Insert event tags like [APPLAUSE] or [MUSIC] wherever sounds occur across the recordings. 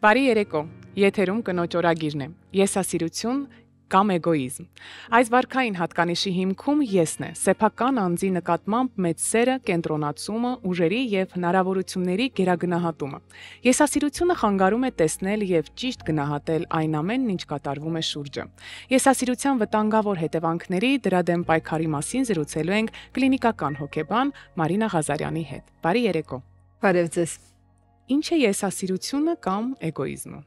Բարի երեկո։ Եթերում կնոջ օրագիրն է։ Եսասիրություն կամ էգոիզմ։ Այս վարքային հատկանիշի հիմքում եսն է։ Սեփական անձի նկատմամբ մեծ սերը, կենտրոնացումը, ուժերի եւ հնարավորությունների գերագնահատումը։ Եսասիրությունը խանգարում է տեսնել եւ ճիշտ գնահատել այն ամենն, ինչ կատարվում է շուրջը։ Եսասիրության վտանգավոր հետևանքների դրա դեմ պայքարի մասին զրուցելու ենք կլինիկական հոգեբան Մարինա Ղազարյանի հետ։ Բարի երեկո։ Բարև ձեզ։ Ինչ է եսասիրությունը կամ էգոիզմը։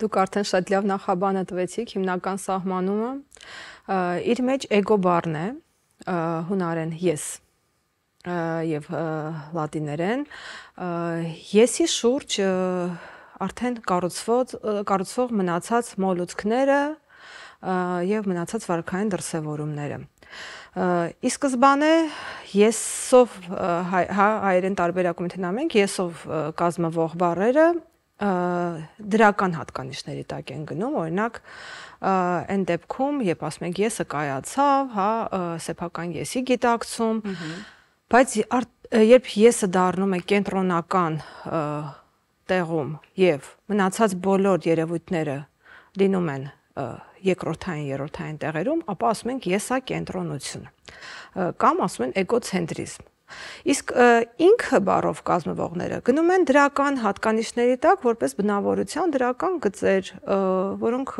Դուք արդեն շատ լավ նախաբանը տվեցիք հիմնական սահմանումը։ Իր մեջ էգո բառն է հունարեն ես եւ լատիներեն եսի շուրջ արդեն կառուցված կառուցվող մնացած մոլուցքները եւ մնացած վարքային դրսեւորումները։ Ի սկզբանե եսով հա հայերեն տարբերակում ընդնամենք եսով կազմվող բառերը դրական հատկանիշների տակ են գնում, օրինակ այն դեպքում, երբ ասում ենք եսը կայացավ, հա, սեփական եսի գիտակցում, բայց երբ եսը դառնում է կենտրոնական տեղում եւ մնացած բոլոր երևույթները լինում են երկրորդային երրորդային տեղերում, ապա ասում ենք եսա կենտրոնություն կամ ասում են էկոցենտրիզմ Իսկ ինքը բառով կազմվողները գնում են դրական հատկանիշների տակ որպես բնավորության դրական գծեր, որոնք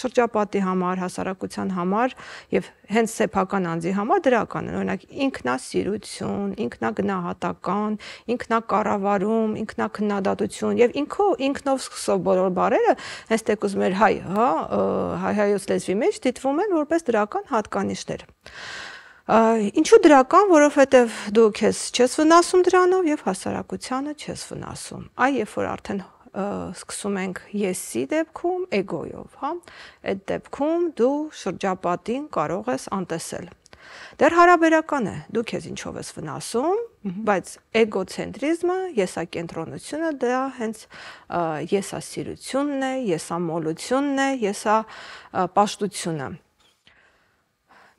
շրջապատի համար, հասարակության համար եւ հենց սեփական անձի համար դրական են։ Օրինակ ինքնասիրություն, ինքնագնահատական, ինքնակառավարում, ինքնակնադատություն եւ ինքո ինքնով սկսող բոլոր բառերը հենց թեկուզ մեր հայ, հա, հայ հայոց լեզվի մեջ դիտվում են որպես դրական հատկանիշներ։ Ինչու դրական, որովհետև դու քեզ չես վնասում դրանով եւ հասարակությանը չես վնասում։ Այ երբ որ արդեն սկսում ենք եսի դեպքում էգոյով, հա։ Այդ դեպքում դու շրջապատին կարող ես անտեսել։ Դեռ հարաբերական է, դու քեզ ինչով ես վնասում, բայց էգոցենտրիզմը, եսակենտրոնությունը դա հենց եսասիրությունն է, եսամոլությունն է, եսա պաշտությունը։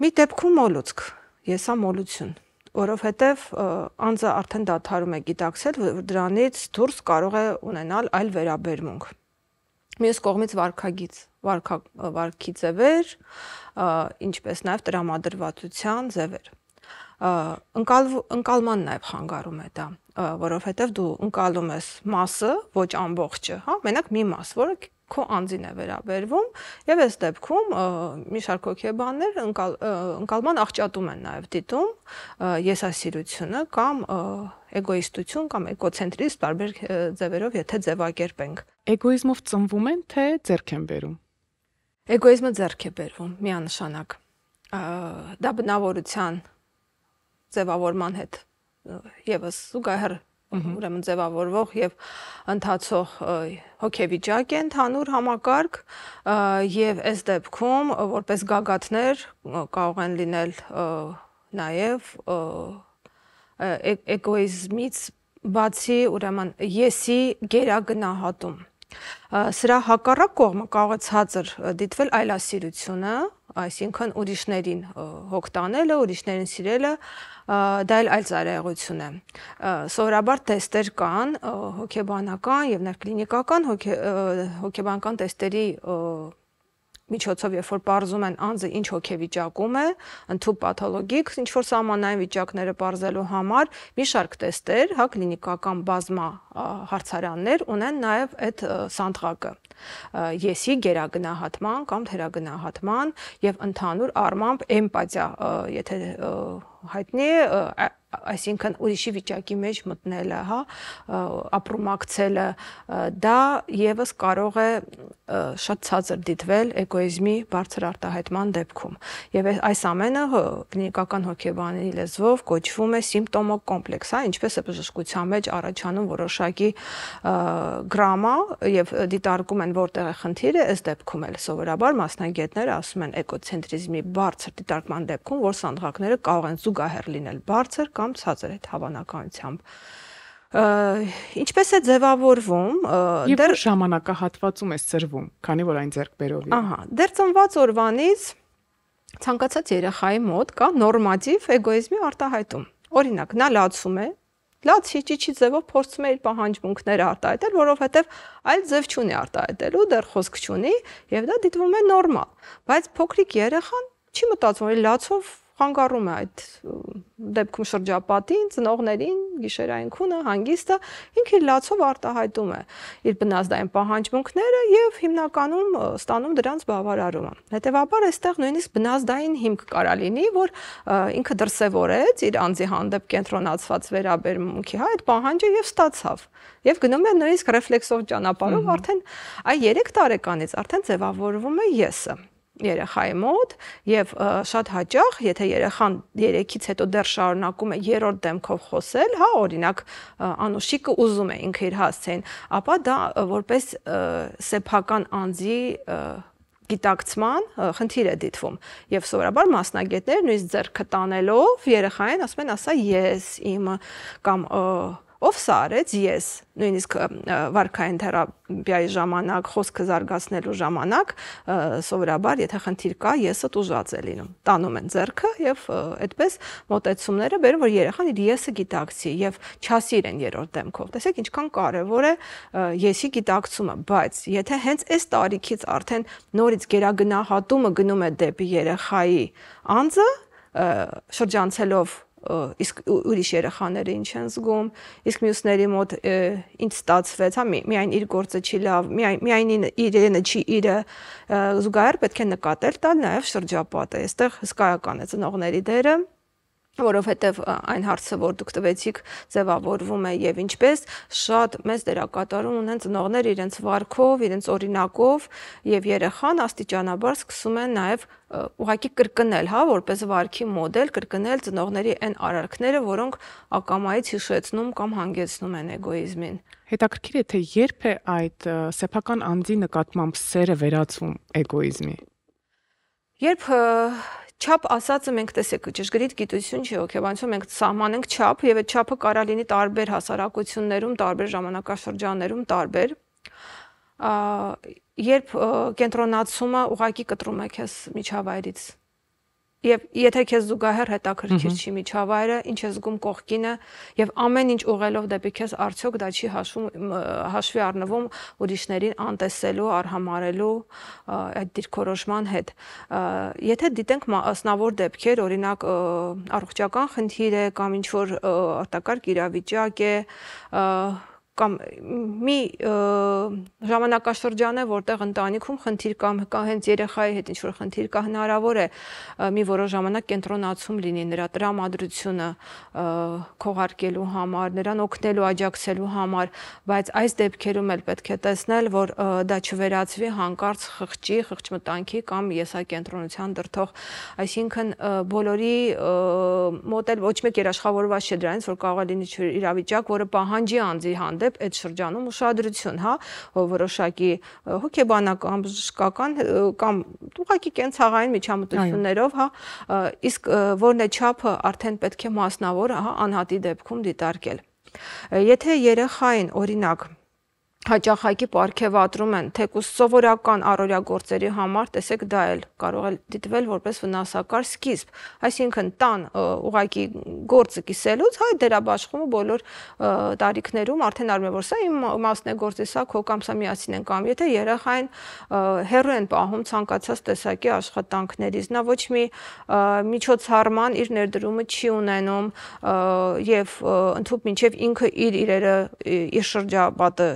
Մի դեպքում մոլուցք եսամոլություն որովհետև անձը արդեն դադարում է գիտակցել, որ դրանից դուրս կարող է ունենալ այլ վերաբերմունք։ Մյուս կողմից վարկագից, վարկա վարկի ձևեր, ինչպես նաև տրամադրվածության ձևեր։ Ընկալ ընկալման նաև խանգարում է դա, որովհետև դու ընկալում ես մասը, ոչ ամբողջը, հա, մենակ մի մաս, որը քո անձին է վերաբերվում եւ այս դեպքում մի շարք հոգեբաններ ընկալ, ընկալման աղճատում են նաեւ դիտում եսասիրությունը կամ էգոիստություն կամ էգոցենտրիզմ տարբեր ձևերով եթե ձևակերպենք էգոիզմով ծնվում են թե ձեռք են բերում էգոիզմը ձեռք է բերվում միանշանակ դա բնավորության ձևավորման հետ եւս զուգահեռ ուրեմն ձևավորվող եւ ընթացող հոգեվիճակ է ընդհանուր համակարգ եւ այս դեպքում որպես գագաթներ կարող են լինել նաեւ էգոիզմից բացի ուրեմն եսի գերագնահատում Սրա հակառակ կողմը կարող է ցածր դիտվել այլասիրությունը, այսինքն ուրիշներին հոգ տանելը, ուրիշներին սիրելը, դա էլ այլ ծառայողություն է։ Սովորաբար տեստեր կան հոգեբանական եւ ներքլինիկական հոգեբանական տեստերի միջոցով, երբ որ ողրզում են անձը ինչ հոգեվիճակում է, ընդհանուր պաթոլոգիկ, ինչ որ սահմանային վիճակները ողրզելու համար մի շարք տեստեր, հա կլինիկական բազմա հարցարաններ ունեն նաև այդ սանդղակը եսի գերագնահատման կամ թերագնահատման եւ ընդհանուր առմամբ էմպաթիա եթե հայտնի է այսինքն ուրիշի վիճակի մեջ մտնելը, հա, ապրոմակցելը, դա եւս կարող է շատ ցածր դիտվել էգոիզմի բարձր արտահայտման դեպքում։ Եվ այս ամենը կլինիկական հոգեբանի լեզվով կոչվում է սիմպտոմոկ կոմպլեքս, հա, ինչպես է բժշկության մեջ առաջանում որոշակի գրամա եւ դիտարկում են որտեղ է խնդիրը, այս դեպքում էլ սովորաբար մասնագետները ասում են էգոցենտրիզմի բարձր դիտարկման դեպքում, որ սանդղակները կարող են զուտ զուգահեռ լինել բարձր կամ ցածր այդ հավանականությամբ։ Ինչպես է ձևավորվում, դեռ ժամանակահատվածում է ծրվում, քանի որ այն ձերբերովի։ Ահա, դեռ ծնված օրվանից ցանկացած երեխայի մոտ կա նորմատիվ էգոիզմի արտահայտում։ Օրինակ, նա լացում է, լաց հիճիչի ձևով փորձում է իր պահանջմունքները արտահայտել, որովհետև այլ ձև չունի արտահայտելու, դեռ խոսք չունի, եւ դա դիտվում է նորմալ։ Բայց փոքրիկ երեխան չի մտածում, որ լացով խանգարում է այդ դեպքում շրջապատին, ծնողներին, գիշերային քունը, հանգիստը, ինքը լացով արտահայտում է իր բնազդային պահանջմունքները եւ հիմնականում ստանում դրանց բավարարումը։ Հետևաբար այստեղ նույնիսկ բնազդային հիմք կարա լինի, որ ինքը դրսևորեց իր անձի հանդեպ կենտրոնացված վերաբերմունքի հա այդ պահանջը եւ ստացավ։ Եվ գնում է նույնիսկ ռեֆլեքսով ճանապարհով արդեն այ 3 տարեկանից արդեն ձևավորվում է եսը երեխայի մոտ եւ շատ հաճախ, եթե երեխան 3-ից հետո դեռ շարունակում է երրորդ դեմքով խոսել, հա, օրինակ Անուշիկը ուզում է ինքը իր հասցեին, ապա դա որպես սեփական անձի գիտակցման խնդիր է դիտվում եւ սովորաբար մասնագետները նույնիսկ ձեռքը տանելով երեխային ասում են ասա ես իմը կամ և, ով սա արեց ես նույնիսկ վարքային թերապիայի ժամանակ խոսքը զարգացնելու ժամանակ սովորաբար եթե խնդիր կա եսը ուժած է լինում տանում են зерքը եւ այդպես մտածումները բերում որ երեխան իր եսը գիտակցի եւ չասիրեն երրորդ դեմքով տեսեք ինչքան կարեւոր է եսի գիտակցումը բայց եթե հենց այս տարիքից արդեն նորից գերագնահատումը գնում է դեպի երեխայի անձը շրջանցելով իսկ ուրիշ երեխաները ինչ են զգում, իսկ մյուսների մոտ ինչ ստացվեց, հա միայն իր գործը չի լավ, միայն միայն իրենը չի իրը զուգահեռ պետք է նկատել տալ նաև շրջապատը։ Այստեղ հսկայական է ծնողների դերը, որովհետև այն հարցը, որ դուք տվեցիք, ձևավորվում է եւ ինչպես շատ մեծ դերակատարում ունեն ծնողներ իրենց վարկով, իրենց օրինակով եւ երեխան աստիճանաբար սկսում են նաեւ ուղակի կրկնել, հա, որպես վարկի մոդել կրկնել ծնողների այն արարքները, որոնք ակամայից հիշեցնում կամ հանգեցնում են էգոիզմին։ Հետաքրքիր է թե երբ է այդ սեփական անձի նկատմամբ սերը վերածվում էգոիզմի։ Երբ Չափ ասածը մենք տեսեք ճշգրիտ գիտություն չի հոգեբանություն, մենք սահմանենք չափ եւ այդ չափը կարա լինի տարբեր հասարակություններում, տարբեր ժամանակաշրջաններում, տարբեր երբ կենտրոնացումը ուղակի կտրում է քեզ միջավայրից Եվ եթե քեզ զուգահեռ հետաքրքիր չի միջավայրը, ինչ է զգում կողքինը եւ ամեն ինչ ուղելով դեպի քեզ արդյոք դա չի հաշվում հաշվի առնվում ուրիշներին անտեսելու, արհամարելու այդ դիրքորոշման հետ։ Եթե դիտենք մասնավոր դեպքեր, օրինակ առողջական խնդիր է կամ ինչ որ արտակարգ իրավիճակ է, կամ մի ժամանակաշրջան է, որտեղ ընտանիքում խնդիր կամ կա հենց երեխայի հետ ինչ-որ խնդիր կա, հնարավոր է մի որոշ ժամանակ կենտրոնացում լինի նրա տրամադրությունը քողարկելու համար, նրան օգնելու, աջակցելու համար, բայց այս դեպքերում էլ պետք է տեսնել, որ դա չվերածվի հանկարծ խղճի, խղճմտանքի կամ եսակենտրոնության դրթող, այսինքն բոլորի մոտ էլ ոչ մեկ երաշխավորված չէ դրանից, որ կարող է լինի իրավիճակ, որը պահանջի անձի հանդեպ հանդեպ այդ շրջանում ուշադրություն, հա, որոշակի հոգեբանական, բժշկական կամ ուղղակի կենցաղային միջամտություններով, հա, իսկ որն է չափը արդեն պետք է մասնավորը, հա, անհատի դեպքում դիտարկել։ Եթե երեխային օրինակ հաճախակի պարգևատրում են, թեկուզ սովորական առօրյա գործերի համար, տեսեք, դա էլ կարող է դիտվել որպես վնասակար սկիզբ, այսինքն տան ուղակի գործը կիսելուց, հայ դերաբաշխումը բոլոր տարիքներում արդեն արմևոր սա իմ մասն է գործի սա քո կամ սա միասին են կամ եթե երեխային հերո են պահում ցանկացած տեսակի աշխատանքներից, նա ոչ մի միջոցառման իր ներդրումը չի ունենում եւ ընդհանուր մինչեւ ինքը իր իրերը իր շրջապատը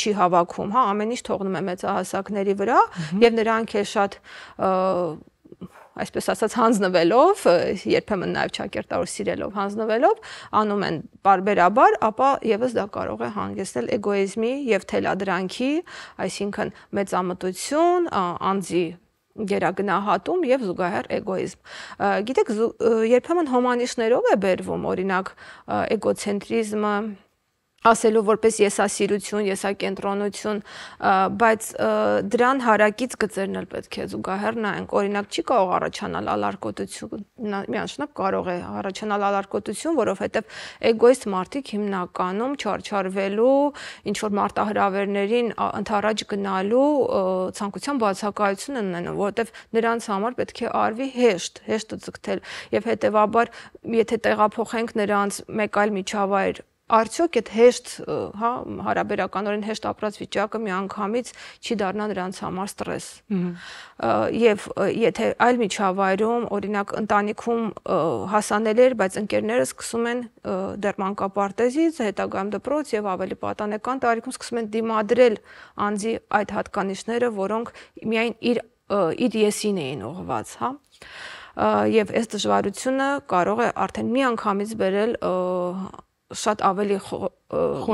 չի հավաքում, հա, ամեն ինչ թողնում է մեծահասակների վրա եւ նրանք է շատ այսպես ասած հանձնվելով, երբեմն նաև ճակերտարու սիրելով հանձնվելով, անում են բարբերաբար, ապա եւս դա կարող է հանգեցնել էգոիզմի եւ թելադրանքի, այսինքն մեծամտություն, անձի գերագնահատում եւ զուգահեռ էգոիզմ։ Գիտեք, երբեմն հոմանիշներով է բերվում, օրինակ էգոցենտրիզմը, ասելու որպես եսասիրություն, եսակենտրոնություն, բայց դրան հարակից գծերն էլ պետք է զուգահեռ նայենք։ Օրինակ չի կարող առաջանալ ալարկոտություն, միանշանակ կարող է առաջանալ ալարկոտություն, որովհետև էգոիստ մարդիկ հիմնականում չարչարվելու, ինչ որ մարտահրավերներին ընդառաջ գնալու ցանկության բացակայություն են ունենում, որովհետև նրանց համար պետք է արվի հեշտ, հեշտը ձգտել եւ հետեւաբար եթե տեղափոխենք նրանց մեկ այլ միջավայր արդյոք այդ հեշտ, հա, հարաբերականորեն հեշտ ապրած վիճակը միանգամից չի դառնա նրանց համար ստրես։ Եվ եթե այլ միջավայրում, օրինակ, ընտանիքում հասանելի էր, բայց ընկերները սկսում են դեռ մանկապարտեզից, հետագայում դպրոց եւ ավելի պատանեկան տարիքում սկսում են դիմադրել անձի այդ հատկանիշները, որոնք միայն իր իր եսին էին ուղված, հա և այս դժվարությունը կարող է արդեն մի անգամից բերել շատ ավելի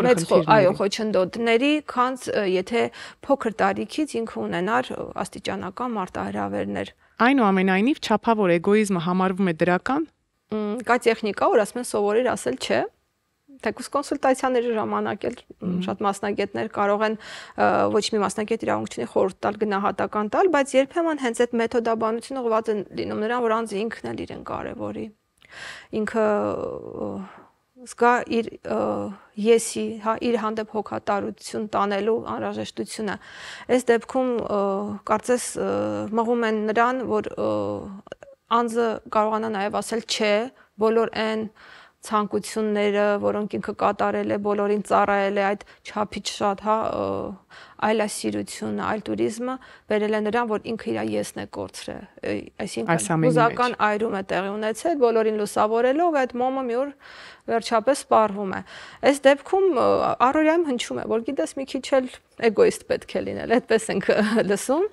մեծ այո խոչընդոտների, քան եթե փոքր տարիքից ինքը ունենար աստիճանական մարտահրավերներ։ Այնուամենայնիվ ճափավոր էգոիզմը համարվում է դրական։ Կա տեխնիկա, որ ասում են սովորիր ասել չէ, թեկուս կոնսուլտացիաների ժամանակ էլ շատ մասնագետներ կարող են ոչ մի մասնագետ իրավունք չունի խորհուրդ տալ գնահատական տալ, բայց երբեմն հենց այդ մեթոդաբանությունը ուղղված է լինում նրան, որ անձը ինքն էլ իրեն կարևորի։ Ինքը զգա իր եսի, հա, իր հանդեպ հոգատարություն տանելու անհրաժեշտությունը։ Այս դեպքում կարծես մղում են նրան, որ անձը կարողանա նաև ասել չէ բոլոր այն ցանկությունները, որոնք ինքը կատարել է, բոլորին ծառայել է այդ չափից շատ, հա, և, այլասիրությունը, այլ туриզմը վերել է նրան, որ ինքը իր եսն է կորցրել։ Այսինքն հուզական այրում է տեղի ունեցել, բոլորին լուսավորելով այդ մոմը մի օր վերջապես սպառվում է։ Այս դեպքում առօրյայում հնչում է, որ գիտես մի քիչ էլ էգոիստ պետք է լինել, այդպես ենք լսում։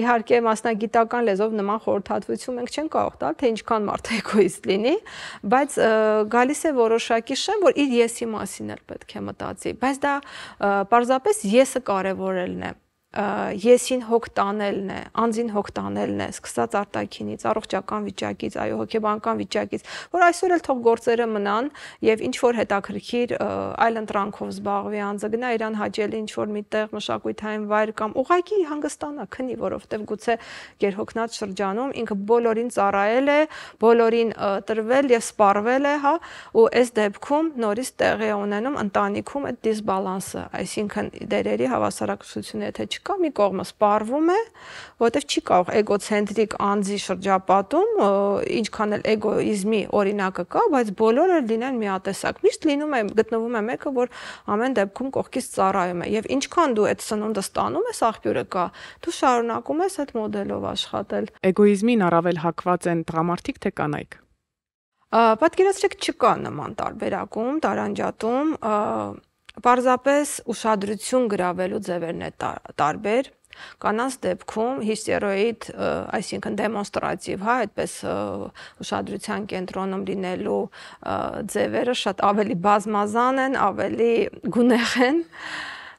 Իհարկե մասնագիտական լեզով նման խորհրդատվություն մենք չենք կարող տալ, թե ինչքան մարդը էգոիստ լինի, բայց գալիս է որոշակի շեմ, որ իր եսի մասին էլ պետք է մտածի։ Բայց դա պարզապես եսը կարևորելն է եսին հոգ տանելն է, անձին հոգ տանելն է, սկսած արտաքինից, առողջական վիճակից, այո, հոգեբանական վիճակից, որ այսօր էլ թող գործերը մնան եւ ինչ որ հետաքրքիր այլ ընտրանքով զբաղվի անձը, գնա իրան հաճելի ինչ որ միտեղ մշակույթային վայր կամ ուղակի հանգստանա, քնի, որովհետեւ գուցե երհոգնած շրջանում ինքը բոլորին ծառայել է, բոլորին տրվել եւ սպառվել է, հա, ու այս դեպքում նորից տեղի է ունենում ընտանիքում այդ դիսբալանսը, այսինքն դերերի հավասարակշռությունը, եթե չ չկա, մի կողմը սպառվում է, որտեվ չի կարող էգոցենտրիկ անձի շրջապատում, ինչքան էլ էգոիզմի օրինակը կա, բայց բոլորը լինեն միատեսակ։ Միշտ լինում է գտնվում է մեկը, որ ամեն դեպքում կողքից ծառայում է եւ ինչքան դու այդ սնունդը ստանում ես, աղբյուրը կա, դու շարունակում ես այդ մոդելով աշխատել։ Էգոիզմին առավել հակված են տղամարդիկ թե կանայք։ Պատկերացրեք չկա նման տարբերակում, տարանջատում, Պարզապես ուշադրություն գրավելու ձևերն է տարբեր։ Կանանց դեպքում հիստերոիդ, այսինքն դեմոնստրատիվ, հա, այդպես ուշադրության կենտրոնում լինելու ձևերը շատ ավելի բազմազան են, ավելի գունեղ են։ Ա,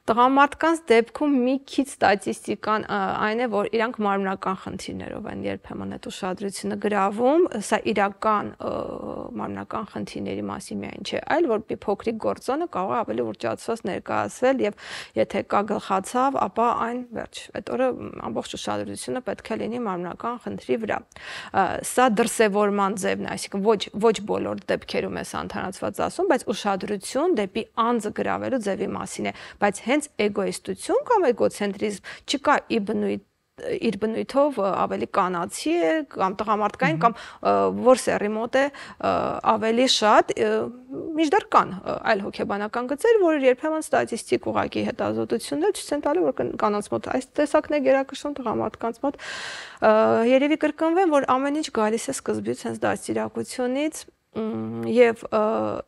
Տղամարդկանց դեպքում մի քիչ ստատիստիկան այն է, որ իրանք մարմնական խնդիրներով են երբեմն այդ ուշադրությունը գրավում, սա իրական մարմնական խնդիրների մասին միայն չէ, այլ որ մի փոքրիկ գործոնը կարող է ավելի ուռճացված ներկայացվել եւ եթե կա գլխացավ, ապա այն վերջ։ Այդ օրը ամբողջ ուշադրությունը պետք է լինի մարմնական խնդրի վրա։ Սա դրսևորման ձևն է, այսինքն ոչ ոչ բոլոր դեպքերում է սանթանացված ասում, բայց ուշադրություն դեպի անձը գրավելու ձևի մասին է, բայց հենց հենց էգոիստություն կամ էգոցենտրիզմ չկա ի բնույթ իր բնույթով ավելի կանացի է կամ տղամարդկային կամ որ սերի մոտ է ավելի շատ միջդեռ կան այլ հոգեբանական գծեր, որ երբեմն ստատիստիկ ուղակի հետազոտություններ ցույց են տալու որ կանանց մոտ այս տեսակն է գերակշռում տղամարդկանց մոտ երևի կրկնվեն, որ ամեն ինչ գալիս է սկզբից հենց դաստիարակությունից, եւ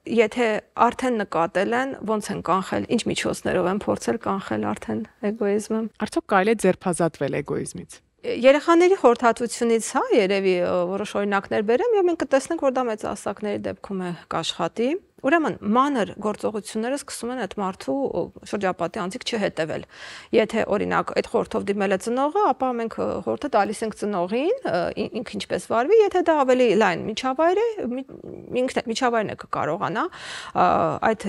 եթե արդեն նկատել են, ոնց են կանխել, ինչ միջոցներով են փորձել կանխել արդեն էգոիզմը։ Արդյոք կարելի է ձերբազատվել էգոիզմից։ Երեխաների խորհրդատվությունից հա երևի որոշ օրինակներ բերեմ եւ մենք կտեսնենք որ դա մեծ ասակների դեպքում է կաշխատի։ Ուրեմն մանր գործողությունները սկսում են այդ մարդու շրջապատի անձիկ չհետևել։ Եթե օրինակ այդ խորթով դիմել է ծնողը, ապա մենք խորթը տալիս ենք ծնողին, ինքը ինչպես վարվի, եթե դա ավելի լայն միջավայր է, ինքն միջավայրն է կկարողանա այդ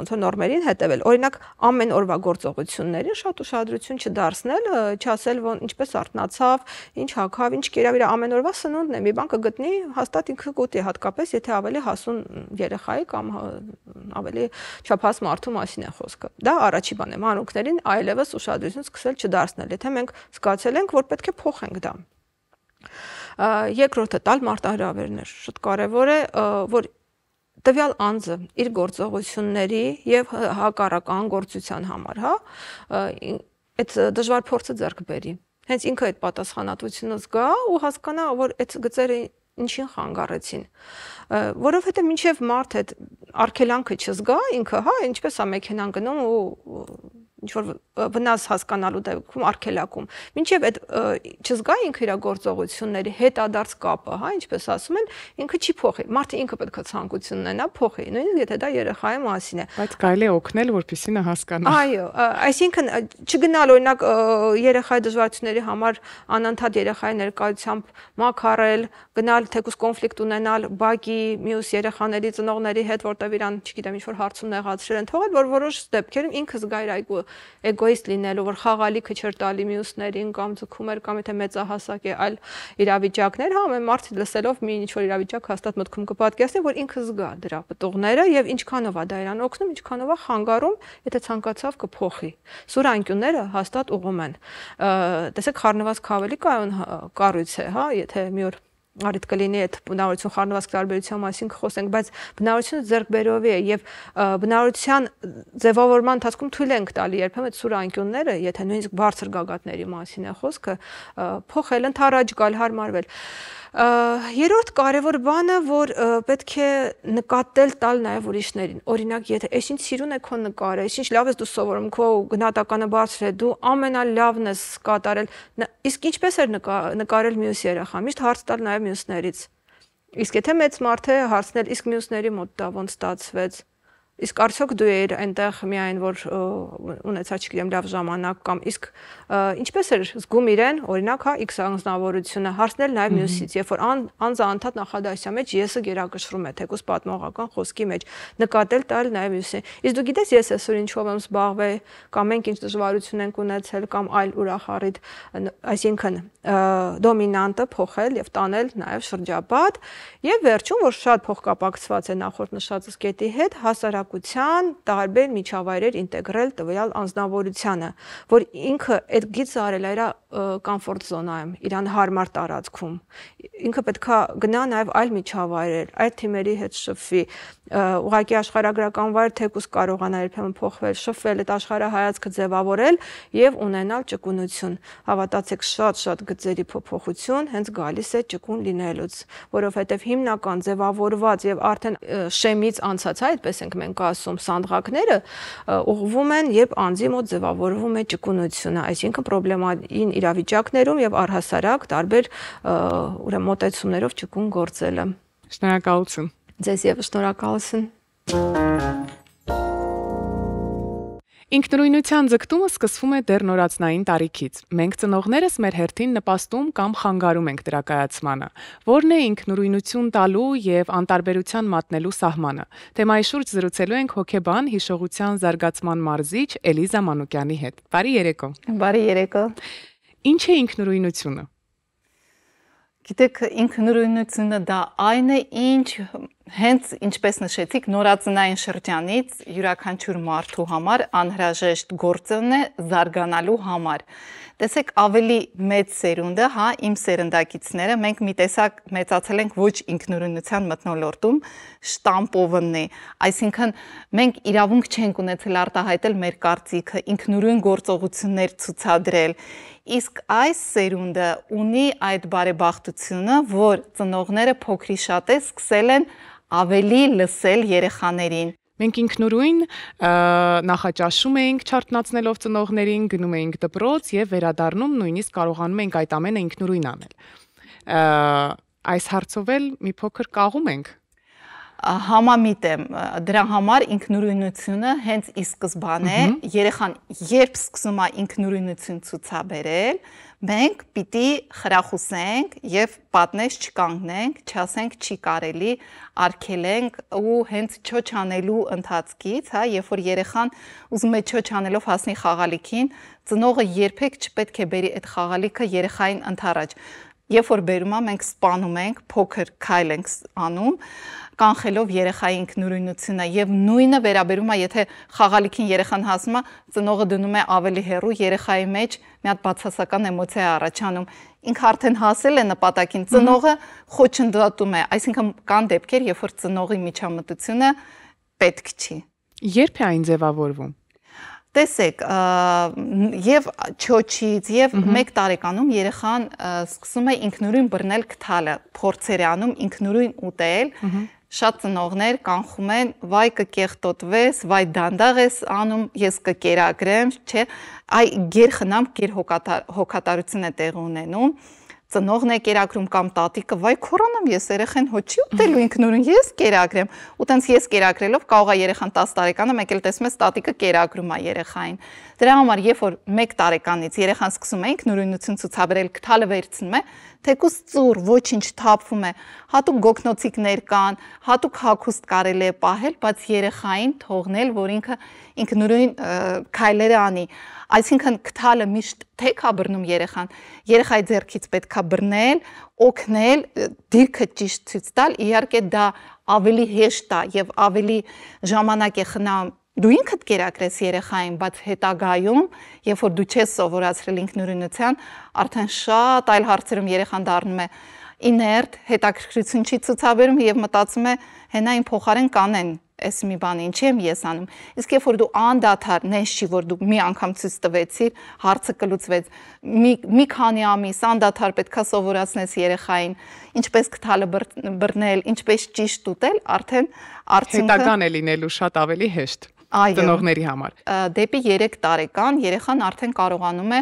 ոնց որ նորմերին հետևել։ Օրինակ ամեն օրվա գործողություններին շատ ուշադրություն չդարձնել, չասել ոնց ինչպես արտնացավ, ինչ հակավ, ինչ կերավ, իր ամեն օրվա սնունդն է, մի բան կգտնի հաստատ ինքը գոտի, հատկապես եթե ավելի հասուն երեխայի կամ կամ հա, ավելի չափահաս մարդու մասին է խոսքը։ Դա առաջի բան է, մանուկներին այլևս ուշադրություն սկսել չդարձնել, եթե մենք զգացել ենք, որ պետք է փոխենք դա։ Երկրորդը՝ տալ մարտահրավերներ։ Շատ կարևոր է, որ տվյալ անձը իր գործողությունների եւ հակառական գործության համար, հա, այդ դժվար փորձը ձեռք բերի։ Հենց ինքը այդ պատասխանատվությունը զգա ու հասկանա, որ այդ գծերը ինչին խանգարեցին որովհետեւ մինչև մարդ այդ արքելանքը չզգա ինքը հա ինչպես է մեքենան գնում ու ինչ որ վնաս հասկանալու դեպքում արկելակում։ Մինչև այդ չզգա ինքը իր գործողությունների հետադարձ կապը, հա, ինչպես ասում են, ինքը չի փոխի։ Մարդը ինքը պետք է ցանկություն ունենա փոխի, նույնիսկ եթե դա երեխայի մասին է։ Բայց կարելի է օգնել, որպեսզի նա հասկանա։ Այո, այսինքն չգնալ օրինակ երեխայի դժվարությունների համար անընդհատ երեխայի ներկայությամբ մաքարել, գնալ թեկուս կոնֆլիկտ ունենալ բակի մյուս երեխաների ծնողների հետ, որտեղ իրան, չգիտեմ, ինչ որ հարցում նեղացրել են, թողել, որ որոշ դեպքերում ինքը զգա իր այգու էգոիստ լինելու, որ խաղալիքը չէր տալի մյուսներին կամ ձգում էր կամ եթե մեծահասակ է, այլ իրավիճակներ, հա, ամեն մարդ լսելով մի ինչ որ իրավիճակ հաստատ մտքում կպատկերացնի, որ ինքը զգա դրա պատողները եւ ինչքանով է դա իրան օգնում, ինչքանով է խանգարում, եթե ցանկացավ կփոխի։ Սուր անկյունները հաստատ ուղում են։ Տեսեք, խառնված քավելի կայուն կառույց է, հա, եթե մի օր արդ կլինի այդ բնավորություն խառնվածք տարբերության մասին կխոսենք, բայց բնավորությունը ձեռքբերովի է եւ բնավորության ձևավորման ընթացքում թույլ ենք տալի երբեմն այդ սուր անկյունները, եթե նույնիսկ բարձր գագաթների մասին է խոսքը, փոխել, ընթարաջ գալ, հարմարվել։ Ա, Երորդ կարևոր բանը, որ պետք է նկատել տալ նաև ուրիշներին։ Օրինակ, եթե այսինչ սիրուն է քո նկարը, այսինչ լավ ես դու սովորում, քո գնահատականը բարձր է, դու ամենալավն ես կատարել, իսկ ինչպես էր նկարել մյուս երախա, միշտ հարց տալ նաև մյուսներից։ Իսկ եթե մեծ մարդ է, հարցնել, իսկ մյուսների մոտ դա ոնց ստացվեց։ Իսկ արդյոք դու էր այնտեղ միայն որ ունեցա, չգիտեմ, լավ ժամանակ կամ իսկ ինչպես էր զգում իրեն, օրինակ, հա, X անձնավորությունը հարցնել նաև մյուսից, երբ որ անձը անդադ նախադասյա մեջ եսը գերակշռում է, թեկուզ պատմողական խոսքի մեջ, նկատել տալ նաև մյուսին։ Իսկ դու գիտես ես այսօր ինչով եմ զբաղվել կամ մենք ինչ դժվարություն ենք ունեցել կամ այլ ուրախարիտ, այսինքն դոմինանտը փոխել եւ տանել նաև շրջապատ եւ վերջում որ շատ փոխկապակցված է նախորդ նշածս կետի հետ հասարակ հասարակության տարբեր միջավայրեր ինտեգրել տվյալ անznավորությանը, որ ինքը այդ գիծը արել է կոմֆորտ զոնայում, իրան հարմար տարածքում։ Ինքը պետքա գնա նաև այլ միջավայրեր, այդ թիմերի հետ շփվի։ Ուղղակի աշխարհագրական վայր թեկուս կարողանա երբեմն փոխվել, շփվել, այդ աշխարհը հայացքը ձևավորել եւ ունենալ ճկունություն։ Հավատացեք, շատ-շատ գծերի փոփոխություն հենց գալիս է ճկուն լինելուց, որովհետեւ հիմնական ձևավորված եւ արդեն շեմից անցած, հա, այդպես ենք մենք ասում, սանդղակները ուղղվում են, երբ անձի մոտ ձևավորվում է ճկունությունը, այսինքն խնդրեմային իր իրավիճակներում եւ առհասարակ տարբեր ուրեմն մոտեցումներով ճկուն գործելը։ Շնորհակալություն։ Ձեզ եւ շնորհակալություն։ Ինքնուրույնության ձգտումը սկսվում է դեռ նորածնային տարիքից։ Մենք ծնողներս մեր հերթին նպաստում կամ խանգարում ենք դրա կայացմանը։ Որն է ինքնուրույնություն տալու եւ անտարբերության մատնելու սահմանը։ Թեմայի շուրջ զրուցելու ենք հոգեբան հիշողության զարգացման մարզիչ Էլիզա Մանուկյանի հետ։ Բարի երեկո։ Բարի երեկո։ Ինչ է ինքնուրույնությունը։ Գիտեք, ինքնուրույնությունը դա այն է, ինչ հենց ինչպես նշեցիք, նորածնային շրջանից յուրաքանչյուր մարդու համար անհրաժեշտ գործն է զարգանալու համար։ Ա, Տեսեք, ավելի մեծ սերունդը, հա, իմ սերնդակիցները, մենք մի տեսակ մեծացել ենք ոչ ինքնուրույնության մտնոլորտում, շտամպովննի, այսինքն մենք իրավունք չենք ունեցել արտահայտել մեր կարծիքը, ինքնուրույն գործողություններ ցուցադրել։ Իսկ այս սերունդը ունի այդ բարեբախտությունը, որ ծնողները փոքրիշատես սկսել են ավելի լսել երեխաներին։ Մենք ինքնուրույն նախաճաշում էինք չարտնացնելով ծնողներին, գնում էինք դպրոց եւ վերադառնում, նույնիսկ կարողանում էինք այդ ամենը ինքնուրույն անել։ Այս հարցով էլ մի փոքր կաղում ենք համամիտ եմ դրա համար ինքնուրույնությունը հենց ի սկզբանե երեխան երբ սկսում է ինքնուրույնություն ցուցաբերել մենք պիտի խրախուսենք եւ պատնես չկանգնենք, չասենք չի կարելի, արկելենք ու հենց չոչանելու ընթացքից, հա, երբ որ երեխան ուզում է չոչանելով հասնի խաղալիքին, ծնողը երբեք չպետք է բերի այդ խաղալիքը երեխային ընթարաջ։ Երբ որ բերում է, մենք սպանում ենք, փոքր քայլ ենք անում, կանխելով երեխայի ինքնուրույնությունը եւ նույնը վերաբերում է, եթե խաղալիքին երեխան հասնում է, ծնողը դնում է ավելի հեռու երեխայի մեջ մի հատ բացասական էմոցիա առաջանում։ Ինքը արդեն հասել է նպատակին, ծնողը խոչընդոտում է, այսինքն կան դեպքեր, երբ որ ծնողի միջամտությունը պետք չի։ Երբ է այն ձևավորվում տեսեք, եւ չոչից եւ 1 տարեկանում երեխան սկսում է ինքնուրույն բռնել քթալը, փորձեր անում ինքնուրույն ուտել։ Շատ ծնողներ կանխում են՝ վայ կկեղտոտվես, վայ դանդաղ ես անում, ես կկերագրեմ, չէ՞։ Այ գերխնամ գերհոգատարություն է տեղ ունենում։ ու ծնողն է կերակրում կամ տատիկը, վայ քորանամ ես երեխեն հո չի ուտելու ինքնուրույն, ես կերակրեմ։ Ու տենց ես կերակրելով կարող է երեխան 10 տարեկանը մեկ էլ տեսնես տատիկը կերակրում է երեխային։ երեխան, Դրա համար, երբ որ 1 տարեկանից երեխան սկսում ենք նորույնություն ցուցաբերել, քթալը վերցնում է, թեկուս ծուր ոչինչ թափվում է, հատուկ գոգնոցիկներ կան, հատուկ հագուստ կարելի է պահել, բայց երեխային թողնել, որ ինքը ինք նորույն քայլերը անի։ Այսինքն քթալը միշտ թեքա բռնում երեխան։ Երեխայի ձեռքից պետքա բռնել, օգնել, դիրքը ճիշտ ցույց տալ։ Իհարկե դա ավելի հեշտ է եւ ավելի ժամանակ է խնամ դու ինքդ կերակրես երեխային, բայց հետագայում, երբ որ դու չես սովորացրել ինքնուրույնության, արդեն շատ այլ հարցերում երեխան դառնում է իներտ, հետաքրքրություն չի ցուցաբերում եւ մտածում է հենային փոխարեն կանեն էս մի բան ինչի եմ ես անում իսկ երբ որ դու անդադար նես չի որ դու մի անգամ ցույց տվեցիր հարցը կլուծվեց մի մի քանի ամիս անդադար պետքա սովորացնես երեխային ինչպես կթալը բռնել ինչպես ճիշտ ուտել արդեն արդյունքը հետական է լինելու շատ ավելի հեշտ տնողների համար։ Դեպի 3 տարեկան երեխան արդեն կարողանում է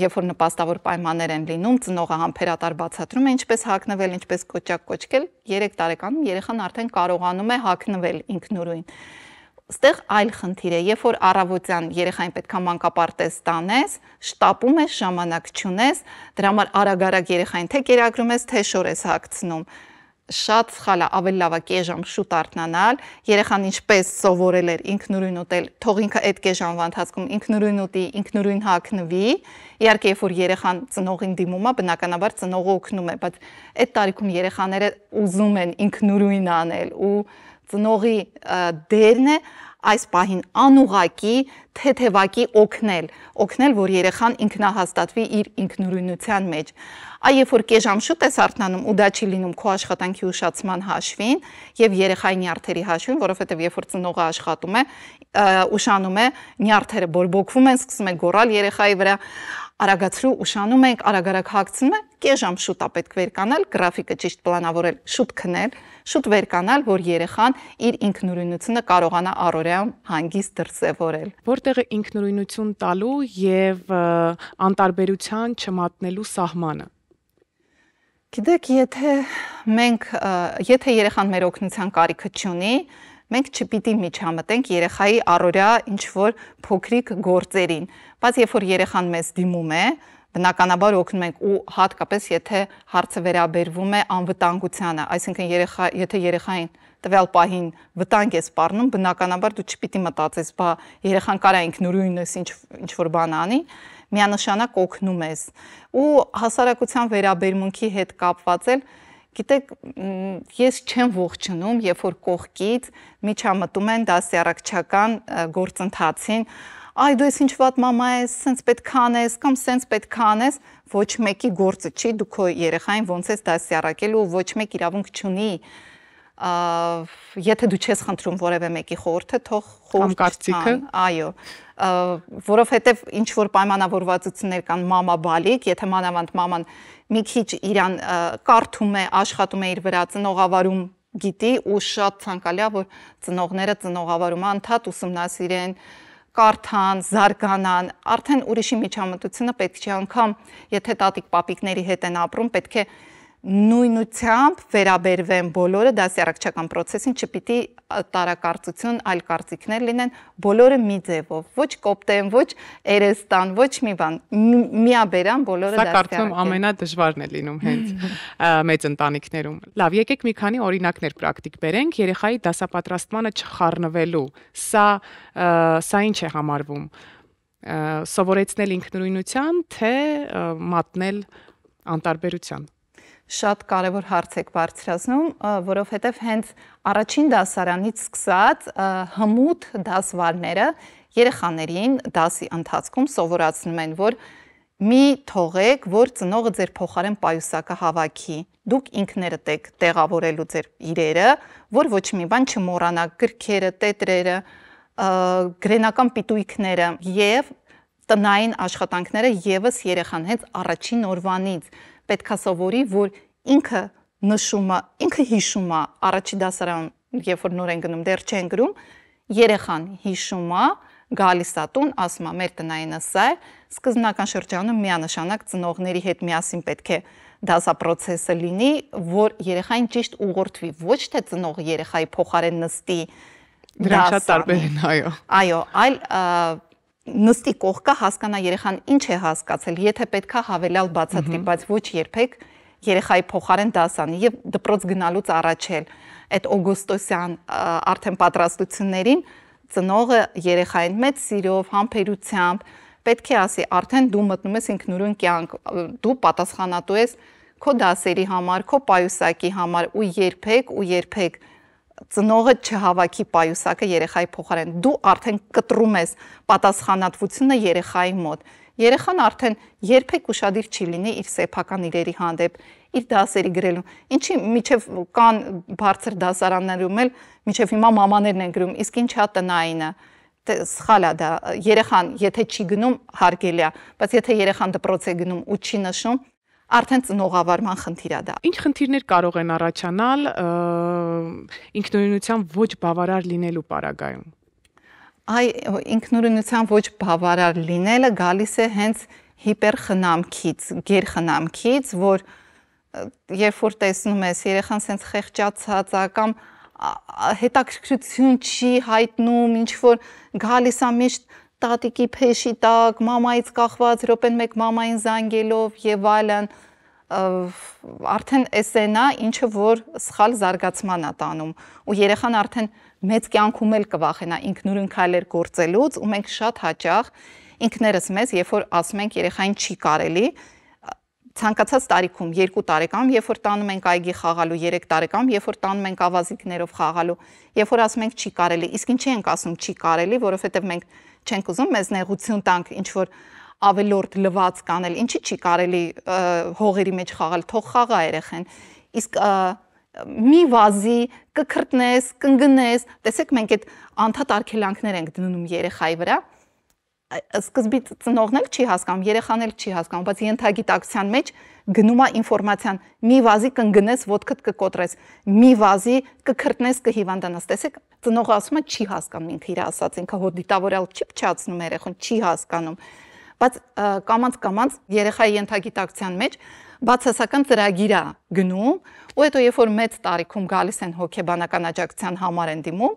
երբ որ նպաստավոր պայմաններ են լինում, ծնողը համբերատար բացատրում է ինչպես հակնվել, ինչպես կոճակ կոճկել, 3 տարեկանում երեխան արդեն կարողանում է հակնվել ինքնուրույն։ Ստեղ այլ խնդիր է, երբ որ առավոտյան երեխային պետքա մանկապարտեզ տանես, շտապում ես, ժամանակ չունես, դրա համար արագ-արագ երեխային թե կերակրում ես, թե շոր ես հագցնում շատ սխալ է ավել լավ է կեժամ շուտ արթնանալ երեխան ինչպես սովորել էր ինքնուրույն ուտել թող ինքը այդ կեժամվա ընթացքում ինքնուրույն ուտի ինքնուրույն հագնվի իհարկե երբ որ երեխան ծնողին դիմում է բնականաբար ծնողը օգնում է բայց այդ տարիքում երեխաները ուզում են ինքնուրույն անել ու ծնողի դերն է այս պահին անուղակի թեթևակի օգնել, օգնել, որ երեխան ինքնահաստատվի իր ինքնուրույնության մեջ։ Այ երբ որ կեժամ շուտ ես արթնանում ու դա չի լինում քո աշխատանքի ուշացման հաշվին եւ երեխայի նյարդերի հաշվին, որովհետեւ երբ որ ծնողը աշխատում է, ուշանում է, նյարդերը բորբոքվում են, սկսում է գոռալ երեխայի վրա, արագացրու ուշանում ենք, արագ-արագ հագցնում ենք, կեժամ շուտ է պետք վերկանալ, գրաֆիկը ճիշտ պլանավորել, շուտ քնել, շուտ վերկանալ, որ երեխան իր ինքնուրույնությունը կարողանա առօրյայում հանգիստ դրսևորել։ Որտեղ է ինքնուրույնություն տալու եւ անտարբերության չմատնելու սահմանը։ Գիտեք, եթե մենք եթե երեխան մեր օգնության կարիքը չունի, մենք չպիտի միջամտենք երեխայի առօրյա ինչ որ փոքրիկ գործերին, բայց երբ որ երեխան մեզ դիմում է, բնականաբար օգնում ենք ու հատկապես եթե հարցը վերաբերվում է անվտանգությանը, այսինքն երեխա, եթե երեխային տվյալ պահին վտանգ է սպառնում, բնականաբար դու չպիտի մտածես, բա երեխան կարա ինքնուրույնս ինչ ինչ որ բան անի, միանշանակ օգնում ես։ Ու հասարակության վերաբերմունքի հետ կապված էլ Գիտեք, ես չեմ ողջունում, երբ որ կողքից միջամտում են դասյարակչական գործընթացին, այ դու ես ինչ վատ մամա ես, սենց պետք անես կամ սենց պետք անես, ոչ մեկի գործը չի, դու քո երեխային ոնց ես դասյարակելու, ոչ մեկ իրավունք չունի եթե դու չես խնդրում որևէ մեկի խորհուրդը, թող խորհուրդ կարծիքը։ Այո, որովհետև ինչ որ պայմանավորվածություններ կան մամա բալիկ, եթե մանավանդ մաման մի քիչ իրան կարդում է, աշխատում է իր վրա, ծնողավարում գիտի ու շատ ցանկալիա որ ծնողները ծնողավարումը անդադ ուսումնասիրեն, կարթան, զարգանան, արդեն ուրիշի միջամտությունը պետք չի անգամ, եթե տատիկ պապիկների հետ են ապրում, պետք է նույնությամբ վերաբերվեն բոլորը դասի առաքչական process-ին, չպիտի տարակարծություն, այլ կարծիքներ լինեն, բոլորը մի ձևով, ոչ կոպտեն, ոչ երեստան, ոչ մի բան, միաբերան բոլորը դասի առաքել։ Սա կարծում ամենադժվարն է լինում հենց [LAUGHS] մեծ ընտանիքներում։ Լավ, եկեք մի քանի օրինակներ պրակտիկ բերենք երեխայի դասապատրաստմանը չխառնվելու։ Սա սա ինչ է համարվում։ Սովորեցնել ինքնուրույնության, թե մատնել անտարբերության շատ կարևոր հարց եք բարձրացնում, որովհետև հենց առաջին դասարանից սկսած հմուտ դասվարները երեխաներին դասի ընթացքում սովորացնում են, որ մի թողեք, որ ծնողը ձեր փոխարեն պայուսակը հավաքի։ Դուք ինքներդ եք տեղավորելու ձեր իրերը, որ ոչ մի բան չմոռանաք, գրքերը, տետրերը, գրենական պիտույքները եւ տնային աշխատանքները եւս երեխան հենց առաջին օրվանից պետքա սովորի, որ ինքը նշում է, ինքը հիշում է առաջի դասարան, երբ որ նոր են գնում, դեռ չեն գրում, երեխան հիշում է, գալիս է տուն, ասում է, մեր տնայինը սա է, սկզբնական շրջանում միանշանակ ծնողների հետ միասին պետք է դասապրոցեսը լինի, որ երեխային ճիշտ ուղղորդվի, ոչ թե ծնող երեխայի փոխարեն նստի, Դրանք շատ տարբեր են, այո։ Այո, այլ նստի կողքը հասկանա երեխան ինչ է հասկացել, եթե պետքա հավելյալ բացատրի, բայց ոչ երբեք երեխայի փոխարեն դասանի եւ դպրոց գնալուց առաջ էլ այդ օգոստոսյան արդեն պատրաստություններին ծնողը երեխային մեծ սիրով, համբերությամբ պետք է ասի, արդեն դու մտնում ես ինքնուրույն կյանք, դու պատասխանատու ես քո դասերի համար, քո պայուսակի համար ու երբեք ու երբեք, երբեք ծնողը չհավաքի պայուսակը երեխայի փոխարեն դու արդեն կտրում ես պատասխանատվությունը երեխայի մոտ երեխան արդեն երբեք ուրشادիր չի լինի իր սեփական իրերի հանդեպ իր դասերի գրելու ինչի միջև կան բարձր դասարաններում էլ միջև հիմա մամաներն են գրում իսկ ինչա տնայինը սխալ է դա երեխան եթե չի գնում հարգելի է բայց եթե երեխան դպրոց է գնում ու չի նշում արդեն ծնողավարման խնդիր է դա։ Ինչ խնդիրներ կարող են առաջանալ ինքնուրույնության ոչ բավարար լինելու պարագայում։ Այ ինքնուրույնության ոչ բավարար լինելը գալիս է հենց հիպերխնամքից, գերխնամքից, որ երբ որ տեսնում ես երեխան sense խեղճացած է կամ հետաքրքրություն չի հայտնում, ինչ որ գալիս է միշտ տատիկի փեշի տակ, մամայից կախված րոպեն մեկ մամային զանգելով եւ այլն արդեն էսենա ինչը որ սխալ զարգացման է տանում ու երեխան արդեն մեծ կյանքում էլ կվախենա ինքնուրույն քայլեր գործելուց ու մենք շատ հաճախ ինքներս մեզ երբ որ ասում ենք երեխային չի կարելի ցանկացած տարիքում 2 տարեկան, երբ որ տանում ենք այգի խաղալու, 3 տարեկան, երբ որ տանում ենք ավազիկներով խաղալու, երբ որ ասում ենք չի կարելի, իսկ ինչի ենք ասում չի կարելի, որովհետև մենք չենք ուզում մեզ նեղություն տանք ինչ որ ավելորդ լվաց կանել ինչի չի կարելի հողերի մեջ խաղալ թող խաղա երեխեն իսկ մի վազի կքրտնես կընգնես տեսեք մենք այդ անդադար քելանքներ ենք դնում երեխայի վրա սկզբից ծնողն էլ չի հասկանում, երեխան էլ չի հասկանում, բայց ենթագիտակցության մեջ գնում է ինֆորմացիան։ Մի վազի կընկնես, ոդքդ կկոտրես, մի վազի կքրտնես, կհիվանդանաս։ Տեսեք, ծնողը ասում է չի հասկանում ինքը իր ասած, ինքը հոդիտավորյալ չի փչացնում երեխան, չի հասկանում։ Բայց կամած-կամած երեխայի ենթագիտակցության մեջ բացասական ծրագիր է գնում, ու հետո երբ որ մեծ տարիքում գալիս են հոգեբանական աջակցության համար են դիմում,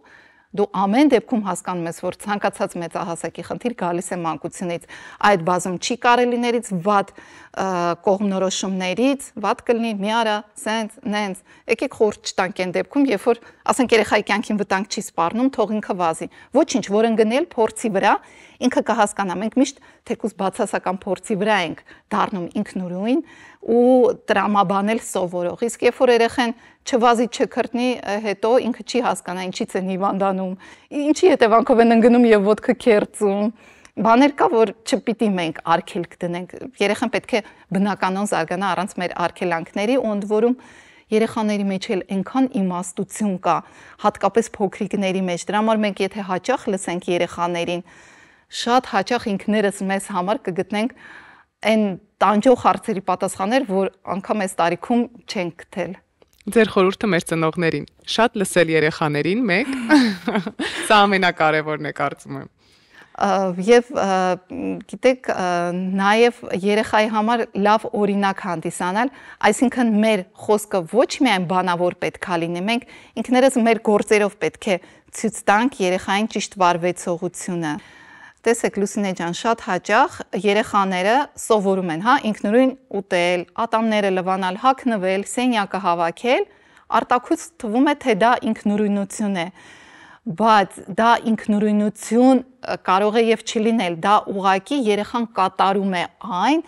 դու ամեն դեպքում հասկանում ես, որ ցանկացած մեծահասակի խնդիր գալիս է մանկությունից։ Այդ բազում չի կարելիներից ված կողմնորոշումներից, ված կլինի մի արա, սենց, նենց։ Եկեք խորտ չտանք այն դեպքում, երբ որ ասենք երեխայի կյանքին վտանգ չի սպառնում, թող ինքը վազի։ Ոչինչ, որ ընկնել փորձի վրա ինքը կհասկանա։ Մենք միշտ թեկուզ բացասական փորձի վրա ենք դառնում ինքնուրույն ու տրամաբանել սովորող։ Իսկ երբ որ երեխեն չվազի չքրտնի, հետո ինքը չի հասկանա ինչից է հիվանդանում, ինչի հետևանքով են ընկնում եւ ոդկը քերծում։ Բաներ կա, որ չպիտի մենք արգելք դնենք։ Երեխան պետք է բնականon զարգանա առանց մեր արգելանքների, ընդ որում երեխաների մեջ էլ այնքան իմաստություն կա, հատկապես փոքրիկների մեջ։ Դրա համար մենք եթե հաճախ լսենք երեխաներին, շատ հաճախ ինքներս մեզ համար կգտնենք այն տանջող հարցերի պատասխաններ, որ անգամ այս տարիքում չենք գտել։ Ձեր խորհուրդը մեր ծնողներին՝ շատ լսել երեխաներին, մեկ։ [LAUGHS] Սա ամենակարևորն է կարծում եմ եւ գիտեք նաեւ երեխայի համար լավ օրինակ հանդիսանալ, այսինքն մեր խոսքը ոչ միայն բանավոր պետքա լինի, մենք ինքներս մեր գործերով պետք է ցույց տանք երեխային ճիշտ վարվեցողությունը տեսեք Լուսինե ջան, շատ հաճախ երեխաները սովորում են, հա, ինքնուրույն ուտել, ատամները լվանալ, հագնվել, սենյակը հավաքել, արտակուց թվում է, թե դա ինքնուրույնություն է, բայց դա ինքնուրույնություն կարող է եւ չլինել, դա ուղակի երեխան կատարում է այն,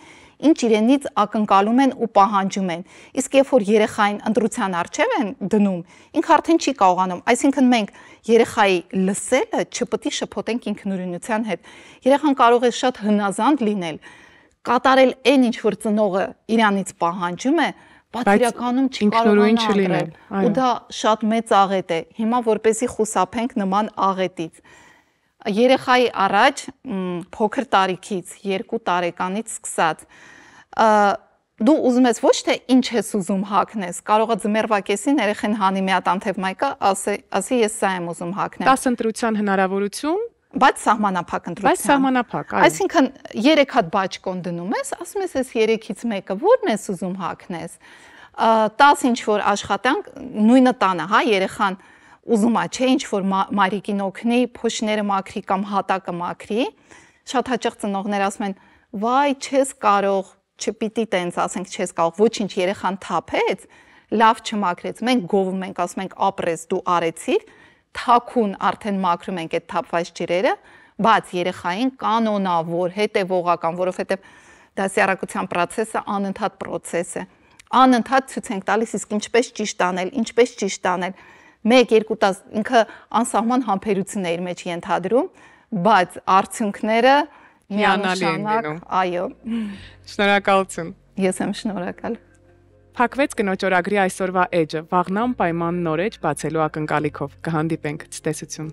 ինչ իրենից ակնկալում են ու պահանջում են։ Իսկ երբ որ երեխային ընտրության արժև են դնում, ինքը արդեն չի կարողանում։ Այսինքն մենք երեխայի լսելը չպետք է շփոթենք ինքնուրույնության հետ։ Երեխան կարող է շատ հնազանդ լինել, կատարել այն ինչ որ ծնողը իրանից պահանջում է, բայց իրականում չկարողանա ինքնուրույն չլինել։ Ու դա շատ մեծ աղետ է։ Հիմա որպեսի խուսափենք նման աղետից երեխայի առաջ փոքր տարիքից 2 տարեկանից սկսած դու ուզում ես ոչ թե ինչ ես ուզում հակնես, կարող է ձմերվակեսին երեխեն հանի մի հատ անթև մայկա, ասի, ասի ես սա եմ ուզում հակնել։ 10 ընտրության հնարավորություն, բայց սահմանափակ ընտրության։ Բայց սահմանափակ, այո։ Այսինքն 3 հատ բաճկոն դնում ես, ասում ես ես 3-ից մեկը ո՞րն ես ուզում հակնես։ 10 ինչ որ աշխատանք, նույնը տանը, հա, երեխան ուզում է, չէ, ինչ որ մարիկին օգնի, փոշները մաքրի կամ հատակը մաքրի, շատ հաճախ ծնողներ ասում են, վայ, չես կարող, չպիտի տենց, ասենք, չես կարող, ոչինչ երեխան թափեց, լավ չմաքրեց։ Մենք գովում ենք, ասում ենք, ապրես դու արեցիր, թաքուն արդեն մաքրում ենք այդ թափված ջրերը, բայց երեխային կանոնավոր, հետևողական, որովհետև դասյարակության process-ը անընդհատ process է։ Անընդհատ ցույց ենք տալիս, իսկ ինչպես ճիշտ անել, ինչպես ճիշտ անել։ ինչ 1-2 տաս ինքը անսահման համբերությունների մեջ ենթադրում, բայց արդյունքները միանալի են լինում։ Այո։ Շնորհակալություն։ Ես եմ շնորհակալ։ Փակվեց կնոջ օրագրի այսօրվա էջը, վաղնամ պայման նորեջ բացելու ակնկալիքով։ Կհանդիպենք ցտեսություն։